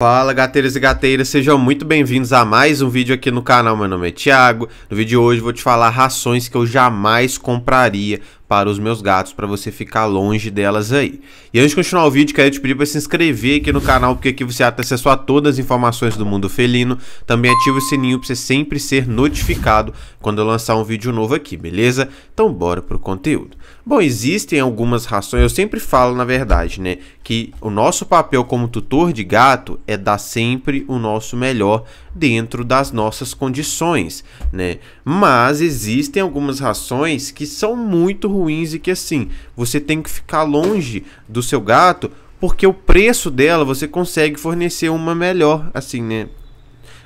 Fala gateiros e gateiras, sejam muito bem-vindos a mais um vídeo aqui no canal, meu nome é Thiago No vídeo de hoje vou te falar rações que eu jamais compraria para os meus gatos, para você ficar longe delas aí E antes de continuar o vídeo, quero te pedir para se inscrever aqui no canal, porque aqui você tem acesso a todas as informações do mundo felino Também ativa o sininho para você sempre ser notificado quando eu lançar um vídeo novo aqui, beleza? Então bora pro conteúdo Bom, existem algumas rações, eu sempre falo na verdade, né, que o nosso papel como tutor de gato é dar sempre o nosso melhor dentro das nossas condições, né? Mas existem algumas rações que são muito ruins e que assim, você tem que ficar longe do seu gato, porque o preço dela você consegue fornecer uma melhor, assim, né?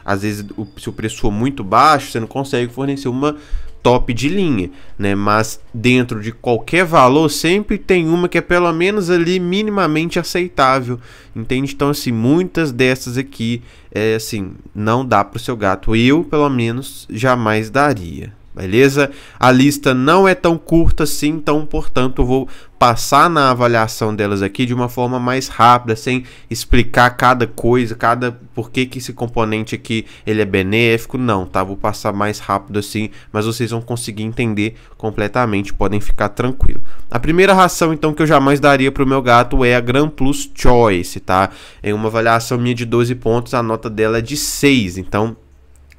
Às vezes, se o preço for muito baixo, você não consegue fornecer uma top de linha, né? Mas dentro de qualquer valor sempre tem uma que é pelo menos ali minimamente aceitável, entende? Então assim, muitas dessas aqui é assim, não dá para o seu gato. Eu, pelo menos, jamais daria beleza? A lista não é tão curta assim, então, portanto, eu vou passar na avaliação delas aqui de uma forma mais rápida, sem explicar cada coisa, cada por que, que esse componente aqui ele é benéfico, não, tá? Vou passar mais rápido assim, mas vocês vão conseguir entender completamente, podem ficar tranquilo. A primeira ração então que eu jamais daria para o meu gato é a Gran Plus Choice, tá? Em uma avaliação minha de 12 pontos, a nota dela é de 6, então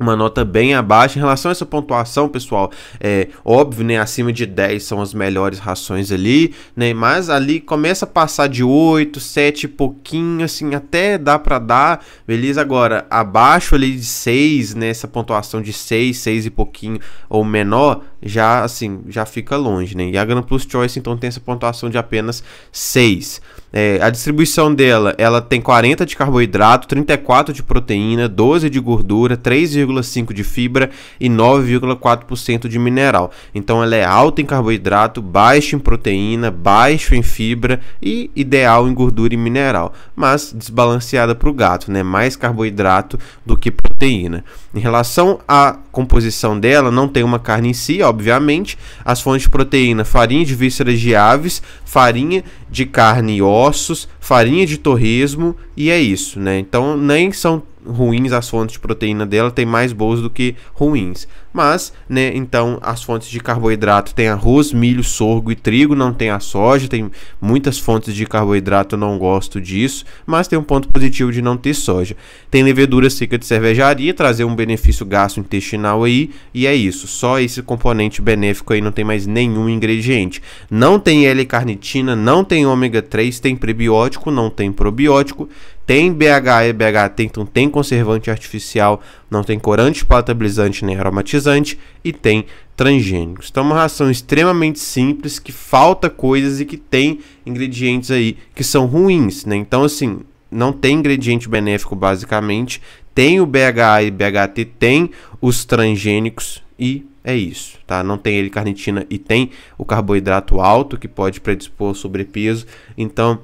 uma nota bem abaixo. Em relação a essa pontuação, pessoal, é óbvio, né? Acima de 10 são as melhores rações ali, né? Mas ali começa a passar de 8, 7 pouquinho, assim, até dá para dar, beleza? Agora, abaixo ali de 6, né? Essa pontuação de 6, 6 e pouquinho ou menor, já, assim, já fica longe, né? E a Grand Plus Choice, então, tem essa pontuação de apenas 6. É, a distribuição dela, ela tem 40 de carboidrato, 34 de proteína, 12 de gordura, 3,5 de fibra e 9,4% de mineral. Então ela é alta em carboidrato, baixa em proteína, baixa em fibra e ideal em gordura e mineral, mas desbalanceada para o gato, né? Mais carboidrato do que proteína. Em relação à composição dela, não tem uma carne em si, obviamente. As fontes de proteína: farinha de vísceras de aves, farinha de carne e ossos, farinha de torresmo e é isso, né? Então nem são ruins as fontes de proteína dela, tem mais boas do que ruins. Mas, né, então as fontes de carboidrato tem arroz, milho, sorgo e trigo, não tem a soja, tem muitas fontes de carboidrato, eu não gosto disso, mas tem um ponto positivo de não ter soja. Tem levedura seca de cervejaria, trazer um benefício gastrointestinal aí, e é isso, só esse componente benéfico aí não tem mais nenhum ingrediente. Não tem L-carnitina, não tem ômega 3, tem prebiótico, não tem probiótico, tem BH, e BHT, então tem conservante artificial, não tem corante, palatabilizante nem aromatizante e tem transgênicos. Então, é uma ração extremamente simples que falta coisas e que tem ingredientes aí que são ruins, né? Então, assim, não tem ingrediente benéfico basicamente, tem o BHA e BHT, tem os transgênicos e é isso, tá? Não tem ele carnitina e tem o carboidrato alto que pode predispor sobrepeso. Então,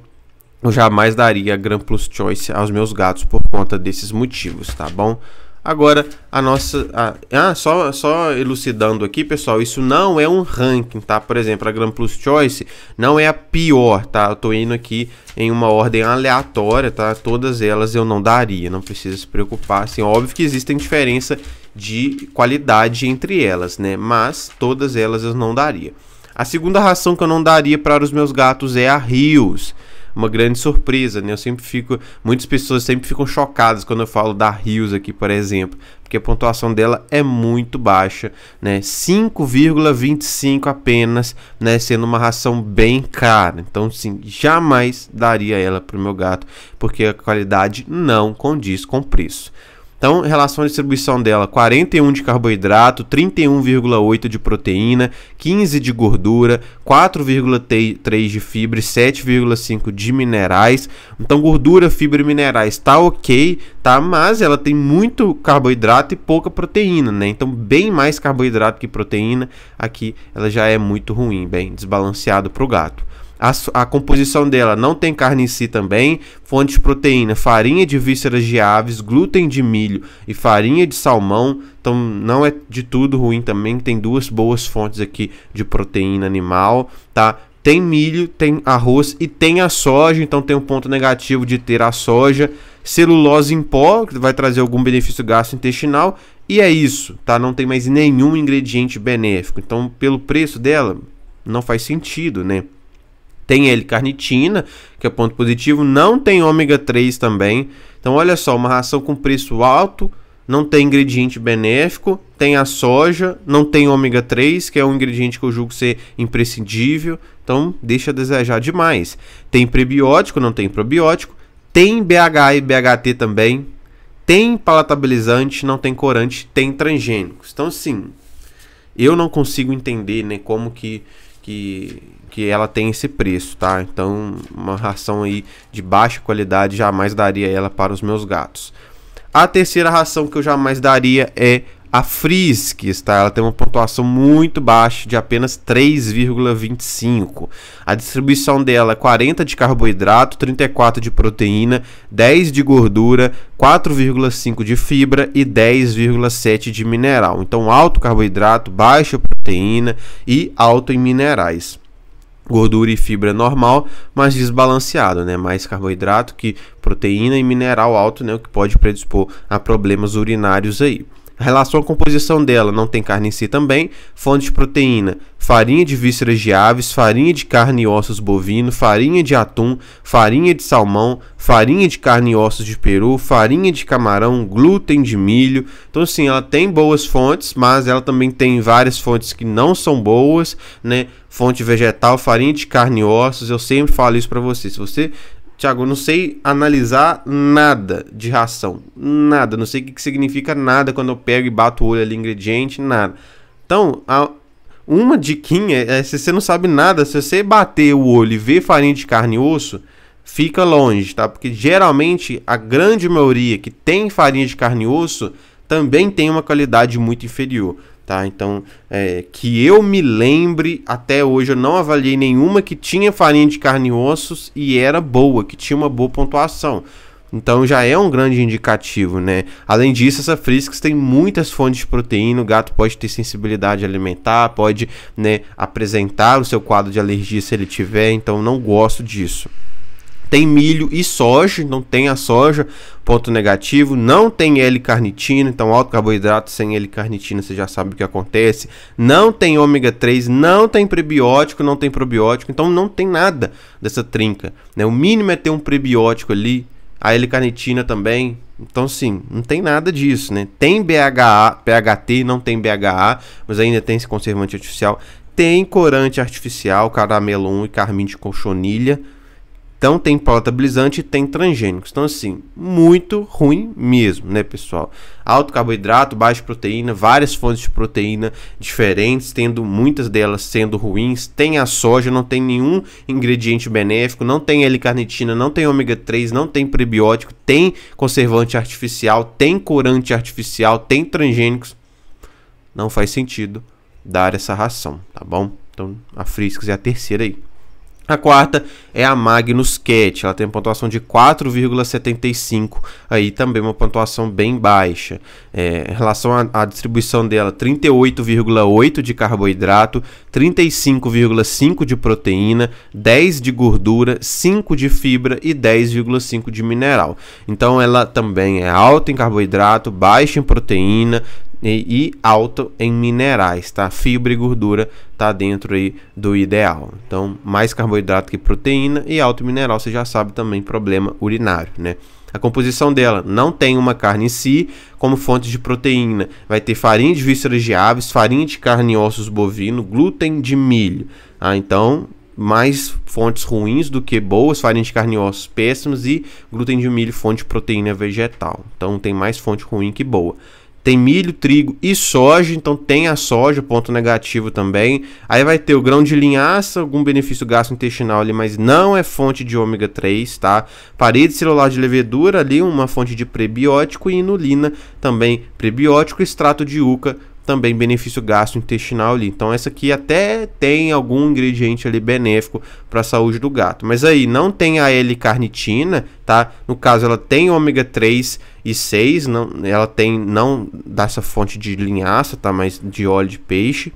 eu jamais daria Gram Plus Choice aos meus gatos por conta desses motivos, tá bom? Agora, a nossa. A, ah, só, só elucidando aqui, pessoal, isso não é um ranking, tá? Por exemplo, a Grand Plus Choice não é a pior, tá? Eu tô indo aqui em uma ordem aleatória, tá? Todas elas eu não daria, não precisa se preocupar. Assim, óbvio que existem diferença de qualidade entre elas, né? Mas todas elas eu não daria. A segunda ração que eu não daria para os meus gatos é a Rios uma grande surpresa, né? Eu sempre fico, muitas pessoas sempre ficam chocadas quando eu falo da Rios aqui, por exemplo, porque a pontuação dela é muito baixa, né? 5,25 apenas, né? Sendo uma ração bem cara. Então, sim, jamais daria ela para o meu gato, porque a qualidade não condiz com o preço. Então, relação à distribuição dela: 41 de carboidrato, 31,8 de proteína, 15 de gordura, 4,3 de fibra e 7,5 de minerais. Então, gordura, fibra e minerais tá ok, tá? Mas ela tem muito carboidrato e pouca proteína, né? Então, bem mais carboidrato que proteína. Aqui ela já é muito ruim, bem desbalanceado para o gato. A, a, composição dela não tem carne em si também, fontes de proteína, farinha de vísceras de aves, glúten de milho e farinha de salmão. Então não é de tudo ruim também, tem duas boas fontes aqui de proteína animal, tá? Tem milho, tem arroz e tem a soja, então tem um ponto negativo de ter a soja, celulose em pó, que vai trazer algum benefício gastrointestinal, e é isso, tá? Não tem mais nenhum ingrediente benéfico. Então, pelo preço dela, não faz sentido, né? Tem L-carnitina, que é ponto positivo, não tem ômega 3 também. Então, olha só, uma ração com preço alto, não tem ingrediente benéfico, tem a soja, não tem ômega 3, que é um ingrediente que eu julgo ser imprescindível. Então, deixa a desejar demais. Tem prebiótico, não tem probiótico. Tem BH e BHT também. Tem palatabilizante, não tem corante, tem transgênicos. Então, sim, eu não consigo entender né, como que, que que ela tem esse preço, tá? Então, uma ração aí de baixa qualidade jamais daria ela para os meus gatos. A terceira ração que eu jamais daria é a Friskies, tá? Ela tem uma pontuação muito baixa de apenas 3,25. A distribuição dela é 40 de carboidrato, 34 de proteína, 10 de gordura, 4,5 de fibra e 10,7 de mineral. Então, alto carboidrato, baixa proteína e alto em minerais gordura e fibra é normal, mas desbalanceado, né? Mais carboidrato que proteína e mineral alto, né? O que pode predispor a problemas urinários aí relação à composição dela, não tem carne em si também, fonte de proteína, farinha de vísceras de aves, farinha de carne e ossos bovino, farinha de atum, farinha de salmão, farinha de carne e ossos de peru, farinha de camarão, glúten de milho. Então assim, ela tem boas fontes, mas ela também tem várias fontes que não são boas, né? Fonte vegetal, farinha de carne e ossos, eu sempre falo isso para você. Se você Tiago, eu não sei analisar nada de ração. Nada. Não sei o que, significa nada quando eu pego e bato o olho ali, ingrediente, nada. Então, a, uma diquinha é, é se você não sabe nada, se você bater o olho e ver farinha de carne e osso, fica longe, tá? Porque geralmente a grande maioria que tem farinha de carne e osso também tem uma qualidade muito inferior tá? Então, é, que eu me lembre, até hoje eu não avaliei nenhuma que tinha farinha de carne e ossos e era boa, que tinha uma boa pontuação. Então já é um grande indicativo, né? Além disso, essa Frisks tem muitas fontes de proteína. O gato pode ter sensibilidade alimentar, pode né, apresentar o seu quadro de alergia se ele tiver. Então não gosto disso. Tem milho e soja, não tem a soja, ponto negativo. Não tem L-carnitina, então alto carboidrato sem L-carnitina, você já sabe o que acontece. Não tem ômega 3, não tem prebiótico, não tem probiótico, então não tem nada dessa trinca. Né? O mínimo é ter um prebiótico ali, a L-carnitina também. Então, sim, não tem nada disso, né? Tem BHA, PHT, não tem BHA, mas ainda tem esse conservante artificial. Tem corante artificial, caramelo 1 e carmim de colchonilha. Então tem palatabilizante e tem transgênicos. Então assim, muito ruim mesmo, né, pessoal? Alto carboidrato, baixa proteína, várias fontes de proteína diferentes, tendo muitas delas sendo ruins. Tem a soja, não tem nenhum ingrediente benéfico, não tem L-carnitina, não tem ômega 3, não tem prebiótico, tem conservante artificial, tem corante artificial, tem transgênicos. Não faz sentido dar essa ração, tá bom? Então a Frisks é a terceira aí. A quarta é a Magnus Cat, ela tem pontuação de 4,75, aí também uma pontuação bem baixa. É, em relação à, à distribuição dela, 38,8 de carboidrato, 35,5 de proteína, 10 de gordura, 5 de fibra e 10,5 de mineral. Então ela também é alta em carboidrato, baixa em proteína, e, e alto em minerais, tá? Fibra e gordura tá dentro aí do ideal. Então, mais carboidrato que proteína e alto em mineral, você já sabe também problema urinário, né? A composição dela não tem uma carne em si como fonte de proteína. Vai ter farinha de vísceras de aves, farinha de carne e ossos bovino, glúten de milho. Ah, então, mais fontes ruins do que boas, farinha de carne e ossos péssimos e glúten de milho, fonte de proteína vegetal. Então, tem mais fonte ruim que boa. Tem milho, trigo e soja, então tem a soja, ponto negativo também. Aí vai ter o grão de linhaça, algum benefício gastrointestinal ali, mas não é fonte de ômega 3, tá? Parede celular de levedura ali, uma fonte de prebiótico e inulina também prebiótico, extrato de uca também benefício gastrointestinal ali. Então essa aqui até tem algum ingrediente ali benéfico para a saúde do gato. Mas aí não tem a L-carnitina, tá? No caso ela tem ômega 3 e 6, não, ela tem não dessa fonte de linhaça, tá? Mas de óleo de peixe.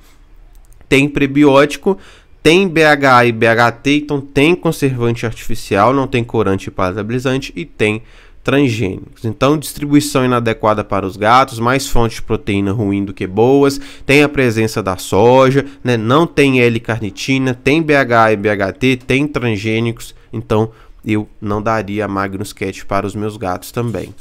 Tem prebiótico, tem BHA e BHT, então tem conservante artificial, não tem corante e palatabilizante e tem transgênicos. Então, distribuição inadequada para os gatos, mais fontes de proteína ruim do que boas, tem a presença da soja, né? não tem L-carnitina, tem BH e BHT, tem transgênicos, então eu não daria Magnus Cat para os meus gatos também.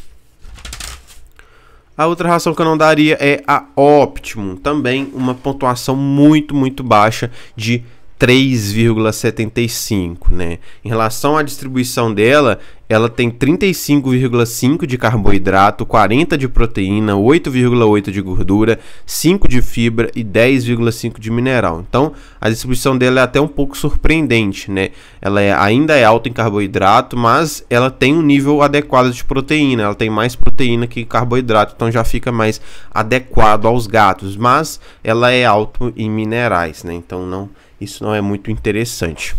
A outra ração que eu não daria é a Optimum, também uma pontuação muito, muito baixa de 3,75, né? Em relação à distribuição dela, ela tem 35,5 de carboidrato, 40 de proteína, 8,8 de gordura, 5 de fibra e 10,5 de mineral. Então, a distribuição dela é até um pouco surpreendente, né? Ela é, ainda é alta em carboidrato, mas ela tem um nível adequado de proteína. Ela tem mais proteína que carboidrato, então já fica mais adequado aos gatos, mas ela é alta em minerais, né? Então não isso não é muito interessante.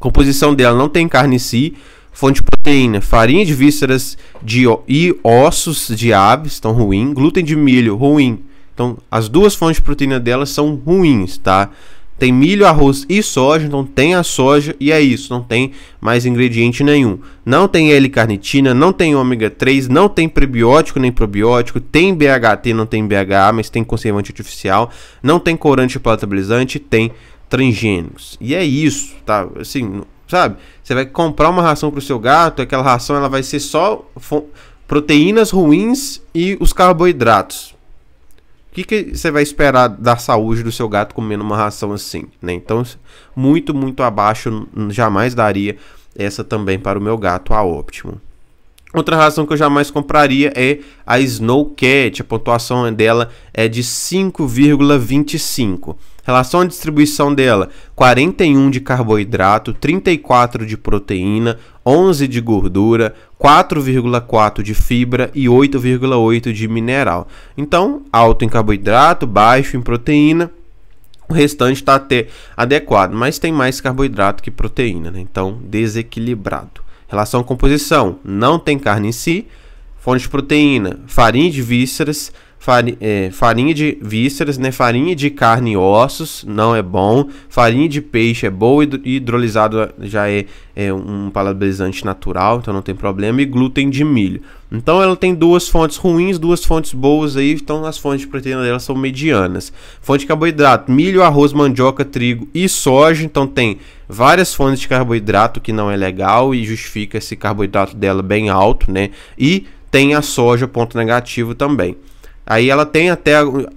composição dela não tem carne em si, fonte de proteína, farinha de vísceras de, e ossos de aves, estão ruim, glúten de milho, ruim. Então, as duas fontes de proteína dela são ruins, tá? Tem milho, arroz e soja, então tem a soja e é isso, não tem mais ingrediente nenhum. Não tem L-carnitina, não tem ômega 3, não tem prebiótico nem probiótico, tem BHT, não tem BHA, mas tem conservante artificial, não tem corante palatabilizante, tem transgênicos. E é isso, tá? Assim, sabe? Você vai comprar uma ração para o seu gato, aquela ração ela vai ser só proteínas ruins e os carboidratos. O que, que você vai esperar da saúde do seu gato comendo uma ração assim? Né? Então, muito, muito abaixo, jamais daria essa também para o meu gato, a óptimo. Outra razão que eu jamais compraria é a Snowcat, a pontuação dela é de 5,25. Relação à distribuição dela: 41 de carboidrato, 34 de proteína, 11 de gordura, 4,4 de fibra e 8,8 de mineral. Então, alto em carboidrato, baixo em proteína, o restante está até adequado, mas tem mais carboidrato que proteína, né? então desequilibrado. Relação à composição: não tem carne em si, fonte de proteína, farinha de vísceras, é, farinha, de vísceras, né? Farinha de carne e ossos não é bom. Farinha de peixe é boa e hidrolisado já é, é um palabrezante natural, então não tem problema. E glúten de milho. Então ela tem duas fontes ruins, duas fontes boas aí, então as fontes de proteína dela são medianas. Fonte de carboidrato, milho, arroz, mandioca, trigo e soja, então tem várias fontes de carboidrato que não é legal e justifica esse carboidrato dela bem alto, né? E tem a soja, ponto negativo também. Aí ela tem até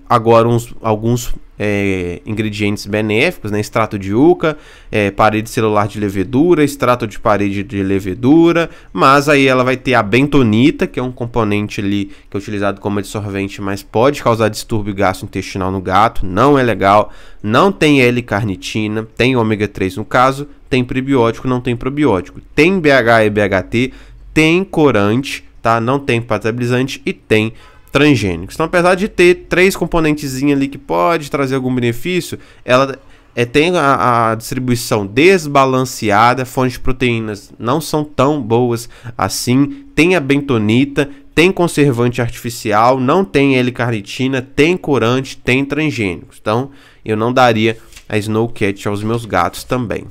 agora uns, alguns é, ingredientes benéficos, né? extrato de uca, é, parede celular de levedura, extrato de parede de levedura, mas aí ela vai ter a bentonita, que é um componente ali que é utilizado como absorvente, mas pode causar distúrbio gastrointestinal no gato, não é legal, não tem L-carnitina, tem ômega 3 no caso, tem prebiótico, não tem probiótico, tem BH e BHT, tem corante, tá? não tem patabilizante e tem transgênicos. Então, apesar de ter três componentezinhos ali que pode trazer algum benefício, ela é, tem a, a, distribuição desbalanceada, fontes de proteínas não são tão boas assim, tem a bentonita, tem conservante artificial, não tem L-carnitina, tem corante, tem transgênicos. Então, eu não daria a Snowcat aos meus gatos também.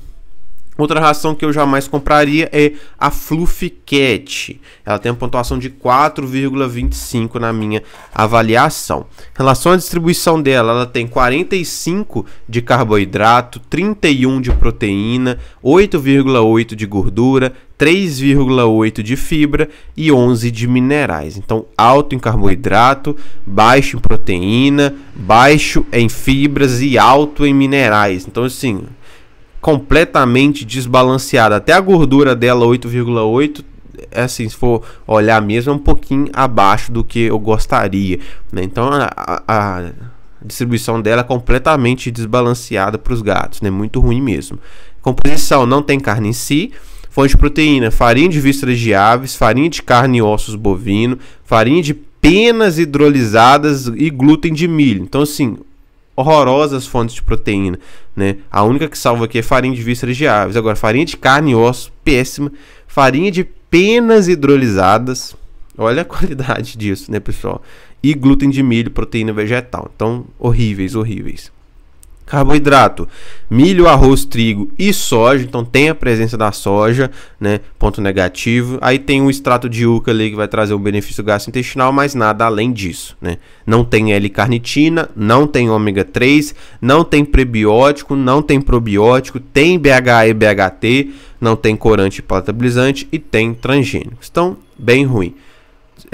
Outra ração que eu jamais compraria é a Fluffy Cat. Ela tem uma pontuação de 4,25 na minha avaliação. Em relação à distribuição dela, ela tem 45 de carboidrato, 31 de proteína, 8,8 de gordura, 3,8 de fibra e 11 de minerais. Então, alto em carboidrato, baixo em proteína, baixo em fibras e alto em minerais. Então, assim, completamente desbalanceada. Até a gordura dela, 8,8, é assim, se for olhar mesmo, é um pouquinho abaixo do que eu gostaria. Né? Então a, a distribuição dela é completamente desbalanceada para os gatos, né? muito ruim mesmo. Composição: não tem carne em si. Fonte de proteína: farinha de vísceras de aves, farinha de carne e ossos bovino, farinha de penas hidrolizadas e glúten de milho. Então, assim, horrorosas fontes de proteína, né? A única que salva aqui é farinha de vísceras de aves. Agora, farinha de carne e osso, péssima. Farinha de penas hidrolisadas. Olha a qualidade disso, né, pessoal? E glúten de milho, proteína vegetal. Então, horríveis, horríveis. Carboidrato, milho, arroz, trigo e soja, então tem a presença da soja, né? Ponto negativo. Aí tem o extrato de uca ali que vai trazer um benefício gastrointestinal, mas nada além disso, né? Não tem L-carnitina, não tem ômega 3, não tem prebiótico, não tem probiótico, tem BHA e BHT, não tem corante e palatabilizante e tem transgênicos. Então, bem ruim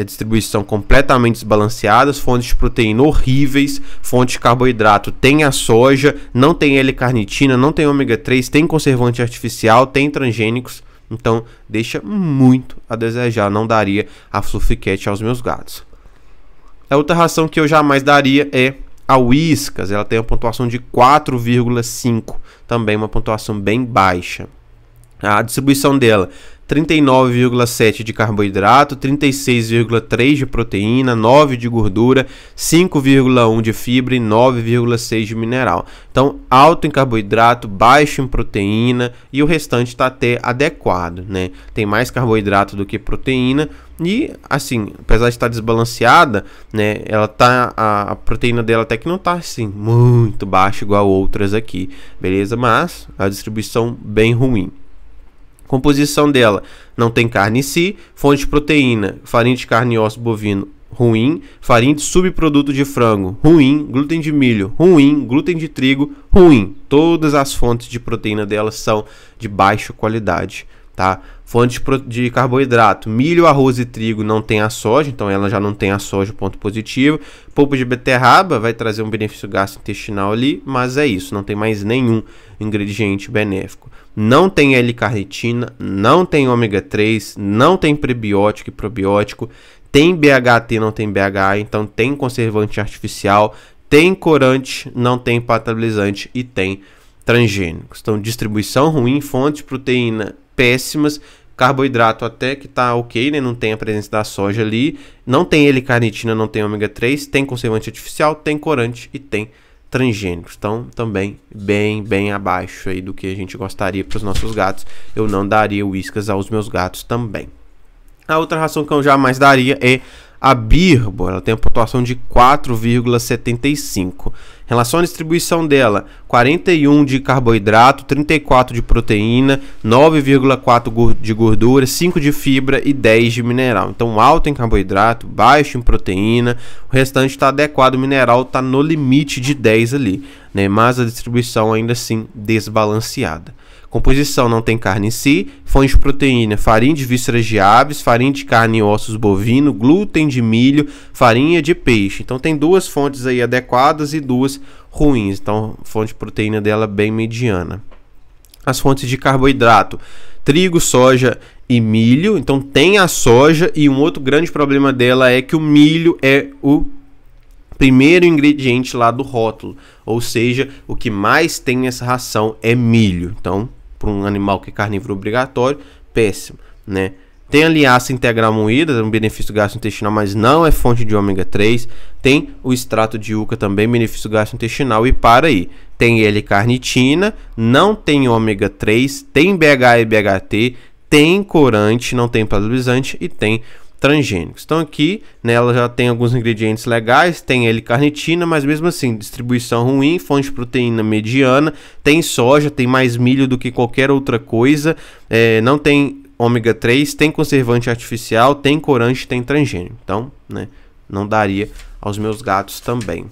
distribuição completamente desbalanceada, fontes de proteína horríveis, fontes de carboidrato tem a soja, não tem L-carnitina, não tem ômega 3, tem conservante artificial, tem transgênicos. Então deixa muito a desejar, não daria a Fluffycat aos meus gatos. A outra ração que eu jamais daria é a Whiskas, ela tem uma pontuação de 4,5, também uma pontuação bem baixa. A distribuição dela 39,7 de carboidrato, 36,3 de proteína, 9 de gordura, 5,1 de fibra e 9,6 de mineral. Então, alto em carboidrato, baixo em proteína e o restante está até adequado, né? Tem mais carboidrato do que proteína e assim, apesar de estar tá desbalanceada, né, ela tá a, a proteína dela até que não tá assim muito baixa igual outras aqui, beleza? Mas a distribuição bem ruim. Composição dela: não tem carne em si, fonte de proteína, farinha de carne e osso bovino ruim, farinha de subproduto de frango ruim, glúten de milho ruim, glúten de trigo ruim. Todas as fontes de proteína dela são de baixa qualidade tá? Fontes de carboidrato, milho, arroz e trigo não tem a soja, então ela já não tem a soja, ponto positivo. Polpa de beterraba vai trazer um benefício gastrointestinal ali, mas é isso, não tem mais nenhum ingrediente benéfico. Não tem L-carnitina, não tem ômega 3, não tem prebiótico e probiótico, tem BHT, não tem BHA, então tem conservante artificial, tem corante, não tem patabilizante e tem transgênicos. Então, distribuição ruim, fonte de proteína péssimas. Carboidrato até que tá ok, né? Não tem a presença da soja ali. Não tem ele-carnitina, não tem ômega 3. Tem conservante artificial, tem corante e tem transgênicos. Então, também bem, bem abaixo aí do que a gente gostaria para os nossos gatos. Eu não daria uíscas aos meus gatos também. A outra ração que eu jamais daria é a Birbo ela tem a pontuação de 4,75. Em relação à distribuição dela, 41 de carboidrato, 34 de proteína, 9,4 de gordura, 5 de fibra e 10 de mineral. Então, alto em carboidrato, baixo em proteína, o restante está adequado, o mineral está no limite de 10 ali, né? mas a distribuição ainda assim desbalanceada. Composição não tem carne em si. Fonte de proteína: farinha de vísceras de aves, farinha de carne e ossos bovino, glúten de milho, farinha de peixe. Então tem duas fontes aí adequadas e duas ruins. Então fonte de proteína dela bem mediana. As fontes de carboidrato: trigo, soja e milho. Então tem a soja e um outro grande problema dela é que o milho é o primeiro ingrediente lá do rótulo, ou seja, o que mais tem nessa ração é milho. Então para um animal que é carnívoro obrigatório, péssimo, né? Tem a linhaça integral moída, um benefício gastrointestinal, mas não é fonte de ômega 3. Tem o extrato de uca também, benefício gastrointestinal e para aí. Tem L-carnitina, não tem ômega 3, tem BH e BHT, tem corante, não tem polarizante e tem transgênicos. Então aqui, né, ela já tem alguns ingredientes legais, tem L-carnitina, mas mesmo assim, distribuição ruim, fonte de proteína mediana, tem soja, tem mais milho do que qualquer outra coisa, é, não tem ômega 3, tem conservante artificial, tem corante, tem transgênico. Então, né, não daria aos meus gatos também.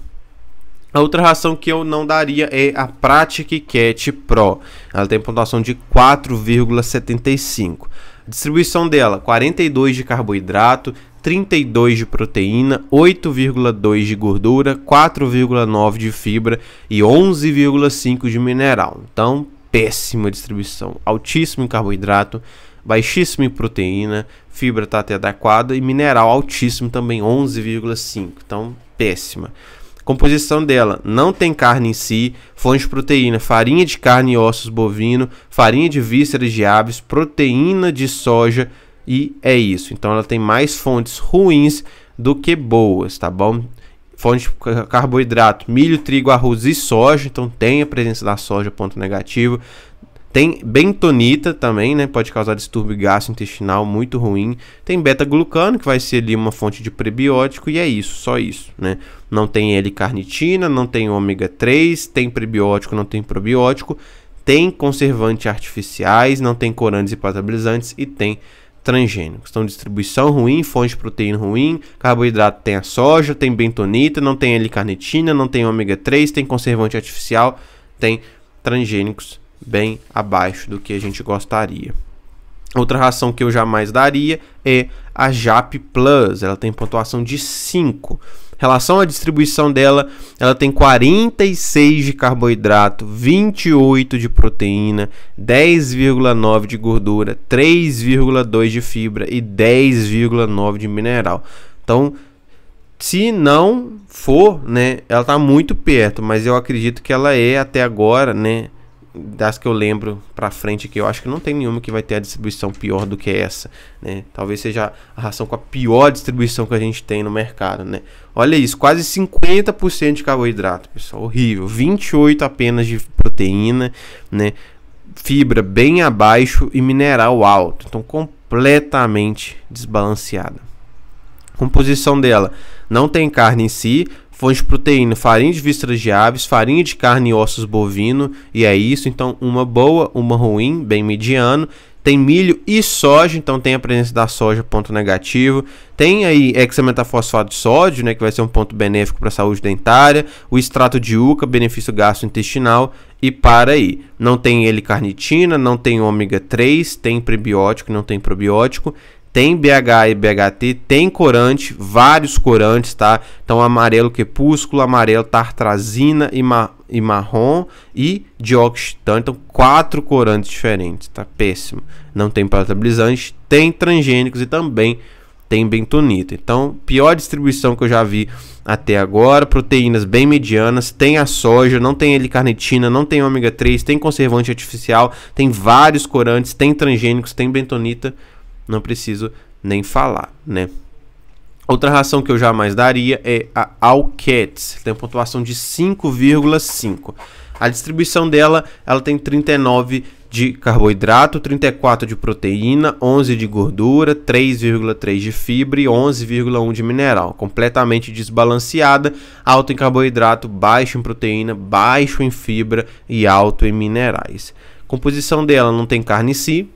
A outra ração que eu não daria é a Pratic Cat Pro. Ela tem pontuação de 4,75. Distribuição dela: 42 de carboidrato, 32 de proteína, 8,2 de gordura, 4,9 de fibra e 11,5 de mineral. Então, péssima distribuição, altíssimo em carboidrato, baixíssimo em proteína, fibra está até adequada e mineral altíssimo também, 11,5. Então, péssima. Composição dela: não tem carne em si, fonte de proteína, farinha de carne e ossos bovino, farinha de vísceras de aves, proteína de soja e é isso. Então ela tem mais fontes ruins do que boas, tá bom? Fonte de carboidrato, milho, trigo, arroz e soja, então tem a presença da soja, ponto negativo. Tem bentonita também, né? Pode causar distúrbio gastrointestinal muito ruim. Tem beta-glucano, que vai ser ali uma fonte de prebiótico, e é isso, só isso, né? Não tem L-carnitina, não tem ômega 3, tem prebiótico, não tem probiótico, tem conservantes artificiais, não tem corantes e patabilizantes e tem transgênicos. Então, distribuição ruim, fonte de proteína ruim, carboidrato tem a soja, tem bentonita, não tem L-carnitina, não tem ômega 3, tem conservante artificial, tem transgênicos bem abaixo do que a gente gostaria. Outra ração que eu jamais daria é a JAP Plus. Ela tem pontuação de 5. Em relação à distribuição dela, ela tem 46 de carboidrato, 28 de proteína, 10,9 de gordura, 3,2 de fibra e 10,9 de mineral. Então, se não for, né, ela está muito perto, mas eu acredito que ela é até agora, né, das que eu lembro pra frente que eu acho que não tem nenhuma que vai ter a distribuição pior do que essa, né? Talvez seja a ração com a pior distribuição que a gente tem no mercado, né? Olha isso, quase 50% de carboidrato, pessoal, horrível. 28 apenas de proteína, né? Fibra bem abaixo e mineral alto. Então completamente desbalanceada. Composição dela: não tem carne em si, Fonte de proteína, farinha de vísceras de aves, farinha de carne e ossos bovino, e é isso. Então, uma boa, uma ruim, bem mediano. Tem milho e soja, então tem a presença da soja, ponto negativo. Tem aí hexametafosfato de sódio, né, que vai ser um ponto benéfico para a saúde dentária. O extrato de uca, benefício gastrointestinal e para aí. Não tem ele carnitina, não tem ômega 3, tem prebiótico, não tem probiótico tem BH e BHT, tem corante, vários corantes, tá? Então amarelo crepúsculo, amarelo tartrazina e, ma e marrom e dioxitano. Então quatro corantes diferentes, tá? Péssimo. Não tem palatabilizante, tem transgênicos e também tem bentonita. Então, pior distribuição que eu já vi até agora, proteínas bem medianas, tem a soja, não tem L-carnitina, não tem ômega 3, tem conservante artificial, tem vários corantes, tem transgênicos, tem bentonita não preciso nem falar, né? Outra ração que eu jamais daria é a Alcats, tem pontuação de 5,5. A distribuição dela, ela tem 39 de carboidrato, 34 de proteína, 11 de gordura, 3,3 de fibra e 11,1 de mineral. Completamente desbalanceada, alto em carboidrato, baixo em proteína, baixo em fibra e alto em minerais. A composição dela não tem carne em si,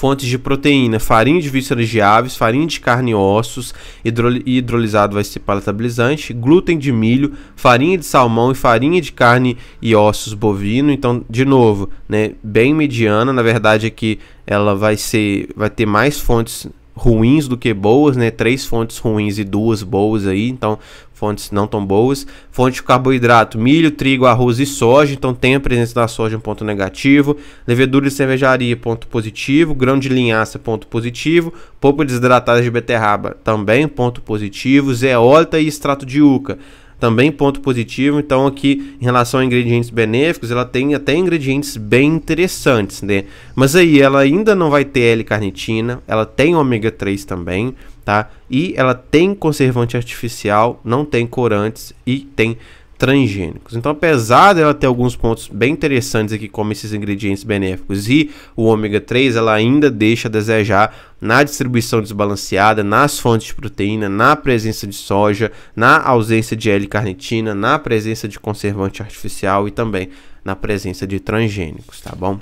fontes de proteína, farinha de vísceras de aves, farinha de carne e ossos, hidro hidrolisado vai ser palatabilizante, glúten de milho, farinha de salmão e farinha de carne e ossos bovino. Então, de novo, né, bem mediana, na verdade aqui é ela vai ser vai ter mais fontes ruins do que boas, né? Três fontes ruins e duas boas aí, então fontes não tão boas. Fonte de carboidrato, milho, trigo, arroz e soja, então tem a presença da soja, um ponto negativo. Levedura de cervejaria, ponto positivo. Grão de linhaça, ponto positivo. Polpa desidratada de beterraba, também ponto positivo. Zeólita e extrato de uca também ponto positivo. Então, aqui em relação a ingredientes benéficos, ela tem até ingredientes bem interessantes, né? Mas aí ela ainda não vai ter L-carnitina, ela tem ômega 3 também tá? E ela tem conservante artificial, não tem corantes e tem transgênicos. Então, apesar dela ter alguns pontos bem interessantes aqui, como esses ingredientes benéficos e o ômega 3, ela ainda deixa a desejar na distribuição desbalanceada, nas fontes de proteína, na presença de soja, na ausência de L-carnitina, na presença de conservante artificial e também na presença de transgênicos, tá bom?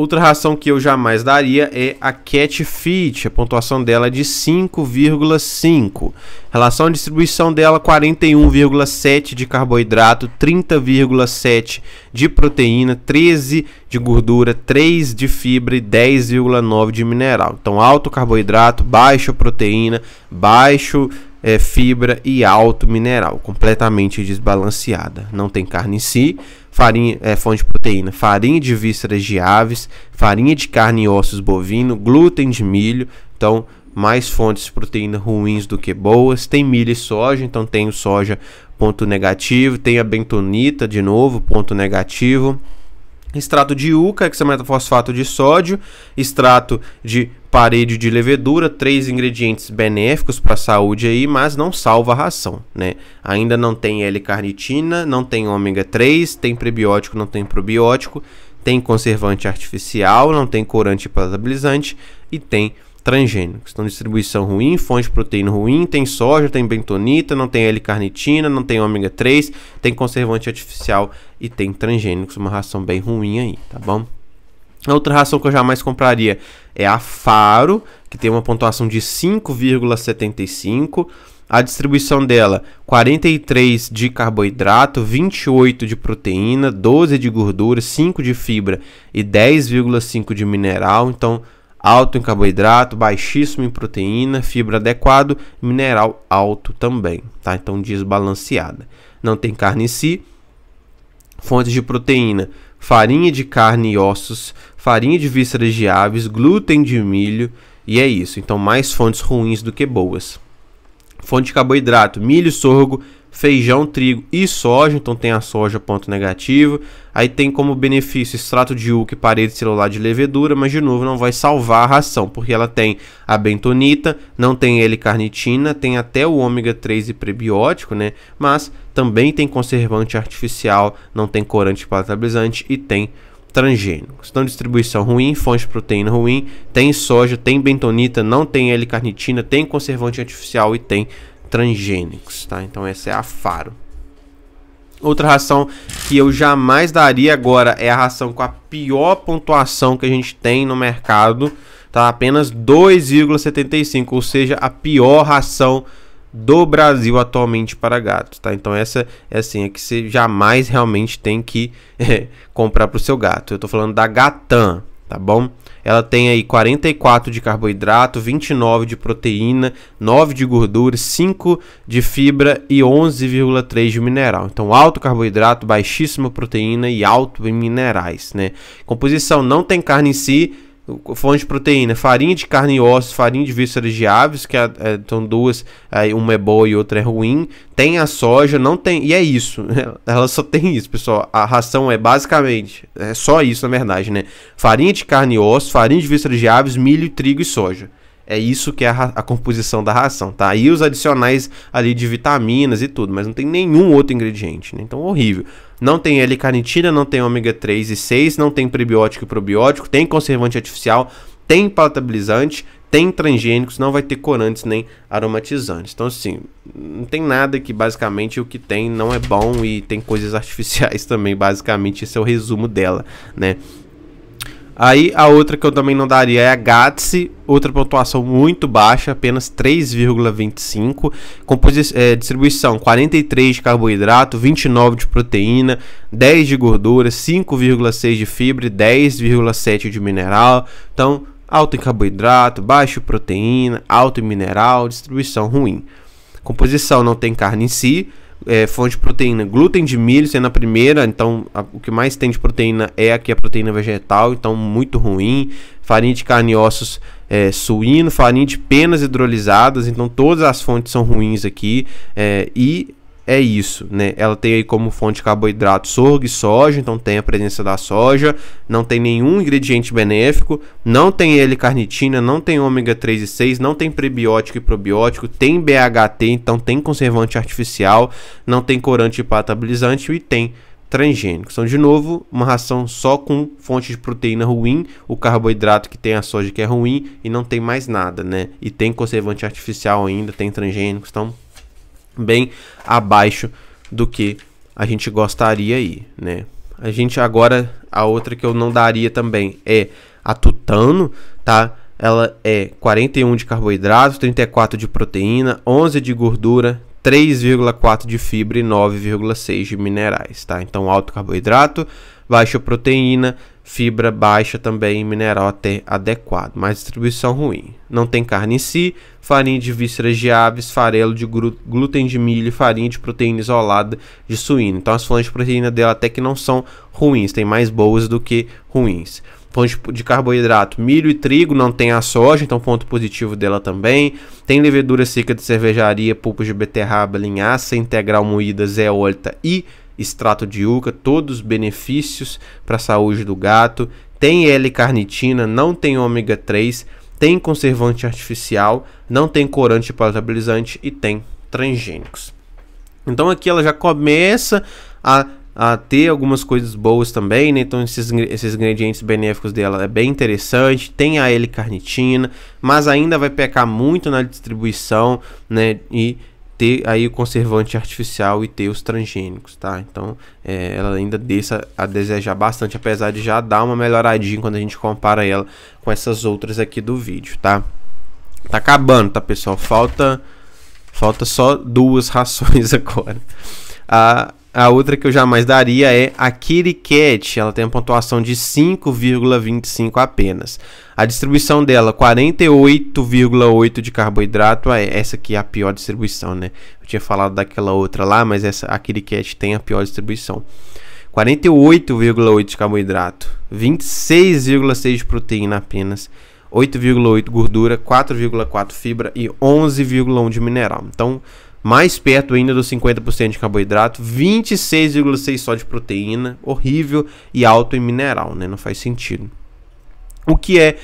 Outra ração que eu jamais daria é a Cat A pontuação dela é de 5,5. Relação à distribuição dela 41,7 de carboidrato, 30,7 de proteína, 13 de gordura, 3 de fibra e 10,9 de mineral. Então alto carboidrato, baixo proteína, baixo é, fibra e alto mineral, completamente desbalanceada. Não tem carne em si, farinha é fonte de proteína, farinha de vísceras de aves, farinha de carne e ossos bovino, glúten de milho, então mais fontes de proteína ruins do que boas. Tem milho e soja, então tem o soja ponto negativo, tem a bentonita de novo, ponto negativo extrato de uca, hexametafosfato é de sódio, extrato de parede de levedura, três ingredientes benéficos para a saúde aí, mas não salva a ração, né? Ainda não tem L-carnitina, não tem ômega 3, tem prebiótico, não tem probiótico, tem conservante artificial, não tem corante e e tem transgênicos. Então, distribuição ruim, fonte de proteína ruim, tem soja, tem bentonita, não tem L-carnitina, não tem ômega 3, tem conservante artificial e tem transgênicos, uma ração bem ruim aí, tá bom? Outra ração que eu jamais compraria é a Faro, que tem uma pontuação de 5,75. A distribuição dela, 43 de carboidrato, 28 de proteína, 12 de gordura, 5 de fibra e 10,5 de mineral. Então, alto em carboidrato, baixíssimo em proteína, fibra adequado, mineral alto também, tá? Então desbalanceada. Não tem carne em si. Fontes de proteína: farinha de carne e ossos, farinha de vísceras de aves, glúten de milho, e é isso. Então mais fontes ruins do que boas. Fonte de carboidrato: milho, sorgo, feijão, trigo e soja, então tem a soja ponto negativo. Aí tem como benefício extrato de uco e parede celular de levedura, mas de novo não vai salvar a ração, porque ela tem a bentonita, não tem L-carnitina, tem até o ômega 3 e prebiótico, né? Mas também tem conservante artificial, não tem corante palatabilizante e tem transgênicos. Então, distribuição ruim, fonte de proteína ruim, tem soja, tem bentonita, não tem L-carnitina, tem conservante artificial e tem transgênicos, tá? Então essa é a Faro. Outra ração que eu jamais daria agora é a ração com a pior pontuação que a gente tem no mercado, tá? Apenas 2,75, ou seja, a pior ração do Brasil atualmente para gatos, tá? Então essa é assim, é que você jamais realmente tem que é, comprar para o seu gato. Eu tô falando da Gatan, tá bom? ela tem aí 44 de carboidrato, 29 de proteína, 9 de gordura, 5 de fibra e 11,3 de mineral. Então, alto carboidrato, baixíssima proteína e alto em minerais, né? Composição não tem carne em si, fonte de proteína, farinha de carne e ossos, farinha de vísceras de aves, que é, é, são duas, é, uma é boa e outra é ruim. Tem a soja, não tem. E é isso. Né? Ela só tem isso, pessoal. A ração é basicamente. É só isso, na verdade, né? Farinha de carne e ossos, farinha de vísceras de aves, milho, trigo e soja. É isso que é a, a, composição da ração, tá? E os adicionais ali de vitaminas e tudo, mas não tem nenhum outro ingrediente, né? Então, horrível. Não tem L-carnitina, não tem ômega 3 e 6, não tem prebiótico e probiótico, tem conservante artificial, tem palatabilizante, tem transgênicos, não vai ter corantes nem aromatizantes. Então, assim, não tem nada que basicamente o que tem não é bom e tem coisas artificiais também, basicamente, esse é o resumo dela, né? Aí a outra que eu também não daria é a Gatsi, outra pontuação muito baixa, apenas 3,25. É, distribuição: 43 de carboidrato, 29 de proteína, 10 de gordura, 5,6 de fibra e 10,7 de mineral. Então, alto em carboidrato, baixo em proteína, alto em mineral, distribuição ruim. Composição não tem carne em si, é, fonte de proteína. Glúten de milho sendo a primeira, então a, o que mais tem de proteína é aqui a proteína vegetal, então muito ruim. Farinha de carne e ossos é, suíno, farinha de penas hidrolisadas, então todas as fontes são ruins aqui. É, e é isso, né? Ela tem aí como fonte de carboidrato sorgo e soja, então tem a presença da soja, não tem nenhum ingrediente benéfico, não tem L-carnitina, não tem ômega 3 e 6, não tem prebiótico e probiótico, tem BHT, então tem conservante artificial, não tem corante patabilizante e tem transgênicos. Então, de novo, uma ração só com fonte de proteína ruim, o carboidrato que tem a soja que é ruim e não tem mais nada, né? E tem conservante artificial ainda, tem transgênicos, então bem abaixo do que a gente gostaria aí, né? A gente agora a outra que eu não daria também é a tutano, tá? Ela é 41 de carboidrato, 34 de proteína, 11 de gordura, 3,4 de fibra e 9,6 de minerais, tá? Então alto carboidrato, baixa proteína, fibra baixa também, mineral até adequado, mas distribuição ruim. Não tem carne em si, farinha de vísceras de aves, farelo de glúten de milho, farinha de proteína isolada de suíno. Então as fontes de proteína dela até que não são ruins, tem mais boas do que ruins. Fonte de carboidrato, milho e trigo, não tem a soja, então ponto positivo dela também. Tem levedura seca de cervejaria, pulpa de beterraba, linhaça integral moída, zeolita e extrato de uca, todos os benefícios para a saúde do gato, tem L-carnitina, não tem ômega 3, tem conservante artificial, não tem corante palatabilizante e tem transgênicos. Então aqui ela já começa a a ter algumas coisas boas também, né? Então esses, esses ingredientes benéficos dela é bem interessante, tem a L-carnitina, mas ainda vai pecar muito na distribuição, né? E ter aí o conservante artificial e ter os transgênicos, tá? Então é, ela ainda deixa a desejar bastante, apesar de já dar uma melhoradinha quando a gente compara ela com essas outras aqui do vídeo, tá? Tá acabando, tá pessoal? Falta, falta só duas rações agora. A, a outra que eu jamais daria é a Kitty Cat, ela tem uma pontuação de 5,25 apenas. A distribuição dela, 48,8 de carboidrato, é essa aqui é a pior distribuição, né? Eu tinha falado daquela outra lá, mas essa a Kitty Cat tem a pior distribuição. 48,8 de carboidrato, 26,6 de proteína apenas, 8,8 gordura, 4,4 fibra e 11,1 de mineral. Então, mais perto ainda dos 50% de carboidrato, 26,6 só de proteína, horrível e alto em mineral, né? Não faz sentido. O que é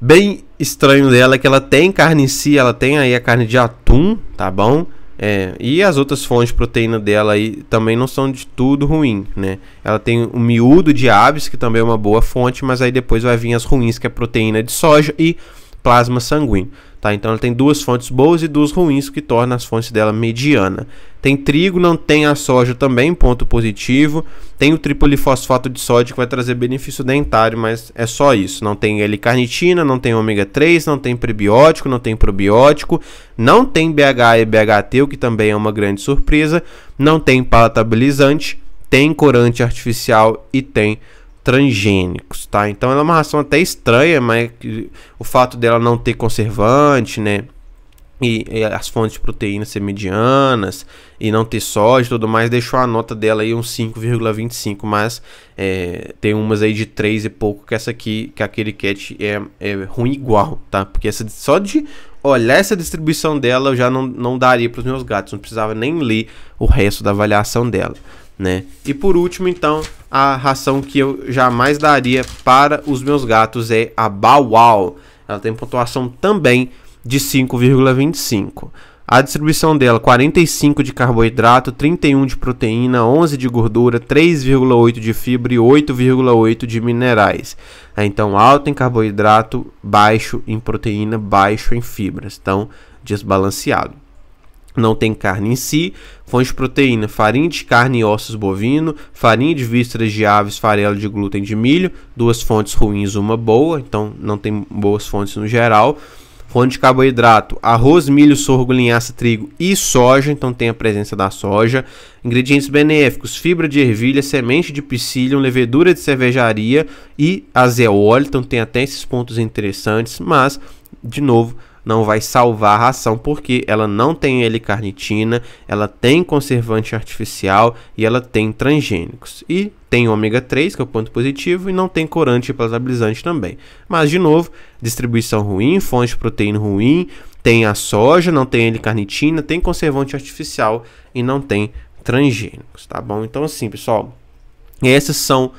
bem estranho dela é que ela tem carne em si, ela tem aí a carne de atum, tá bom? É, e as outras fontes de proteína dela aí também não são de tudo ruim, né? Ela tem o miúdo de aves, que também é uma boa fonte, mas aí depois vai vir as ruins, que é proteína de soja e plasma sanguíneo. Tá? Então ela tem duas fontes boas e duas ruins, o que torna as fontes dela mediana. Tem trigo, não tem a soja também, ponto positivo. Tem o tripolifosfato de sódio que vai trazer benefício dentário, mas é só isso. Não tem L-carnitina, não tem ômega 3, não tem prebiótico, não tem probiótico, não tem BHA e BHT, o que também é uma grande surpresa. Não tem palatabilizante, tem corante artificial e tem transgênicos, tá? Então ela é uma ração até estranha, mas o fato dela não ter conservante, né? E, e as fontes de proteína ser medianas e não ter soja e tudo mais, deixou a nota dela aí um 5,25, mas é, tem umas aí de 3 e pouco que essa aqui, que aquele cat é, é ruim igual, tá? Porque essa, só de olhar essa distribuição dela eu já não, não daria para os meus gatos, não precisava nem ler o resto da avaliação dela né? E por último, então, a ração que eu jamais daria para os meus gatos é a Bawal. Ela tem pontuação também de 5,25. A distribuição dela: 45 de carboidrato, 31 de proteína, 11 de gordura, 3,8 de fibra e 8,8 de minerais. É, então, alto em carboidrato, baixo em proteína, baixo em fibras. Então, desbalanceado não tem carne em si, fonte de proteína, farinha de carne e ossos bovino, farinha de vísceras de aves, farelo de glúten de milho, duas fontes ruins, uma boa, então não tem boas fontes no geral. Fonte de carboidrato, arroz, milho, sorgo, linhaça, trigo e soja, então tem a presença da soja. Ingredientes benéficos, fibra de ervilha, semente de psyllium, levedura de cervejaria e azeóleo, então tem até esses pontos interessantes, mas, de novo, não vai salvar a ração porque ela não tem L-carnitina, ela tem conservante artificial e ela tem transgênicos. E tem ômega 3, que é o ponto positivo, e não tem corante e plasmabilizante também. Mas, de novo, distribuição ruim, fonte de proteína ruim, tem a soja, não tem L-carnitina, tem conservante artificial e não tem transgênicos, tá bom? Então, assim, pessoal, essas são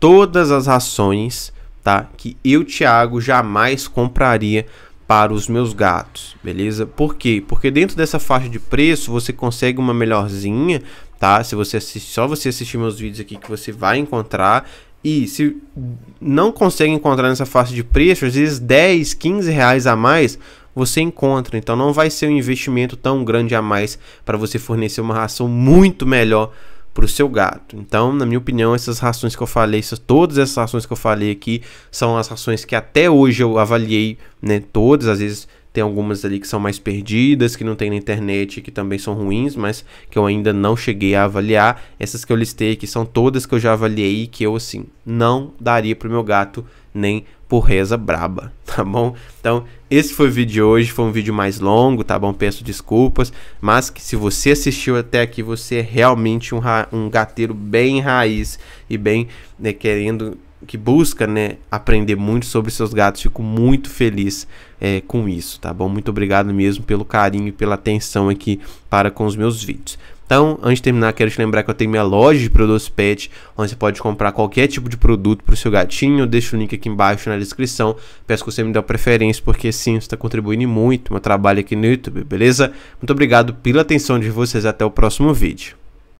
todas as rações tá, que eu, Thiago, jamais compraria para os meus gatos, beleza? Por quê? Porque dentro dessa faixa de preço você consegue uma melhorzinha, tá? Se você assistir, só você assistir meus vídeos aqui que você vai encontrar. E se não consegue encontrar nessa faixa de preço, às vezes 10, 15 reais a mais você encontra. Então não vai ser um investimento tão grande a mais para você fornecer uma ração muito melhor para o seu gato. Então, na minha opinião, essas rações que eu falei, essas, todas essas rações que eu falei aqui, são as rações que até hoje eu avaliei, né? Todas, às vezes tem algumas ali que são mais perdidas, que não tem na internet, que também são ruins, mas que eu ainda não cheguei a avaliar. Essas que eu listei aqui são todas que eu já avaliei e que eu, assim, não daria pro meu gato nem por reza braba, tá bom? Então, esse foi o vídeo de hoje, foi um vídeo mais longo, tá bom? Peço desculpas, mas que se você assistiu até aqui, você é realmente um, um gateiro bem raiz e bem né, querendo que busca né, aprender muito sobre seus gatos. Fico muito feliz é, com isso, tá bom? Muito obrigado mesmo pelo carinho e pela atenção aqui para com os meus vídeos. Então, antes de terminar, quero te lembrar que eu tenho minha loja de produtos pet, onde você pode comprar qualquer tipo de produto para o seu gatinho. Deixo o link aqui embaixo na descrição. Peço que você me dê uma preferência, porque sim, você está contribuindo muito meu trabalho aqui no YouTube, beleza? Muito obrigado pela atenção de vocês. Até o próximo vídeo.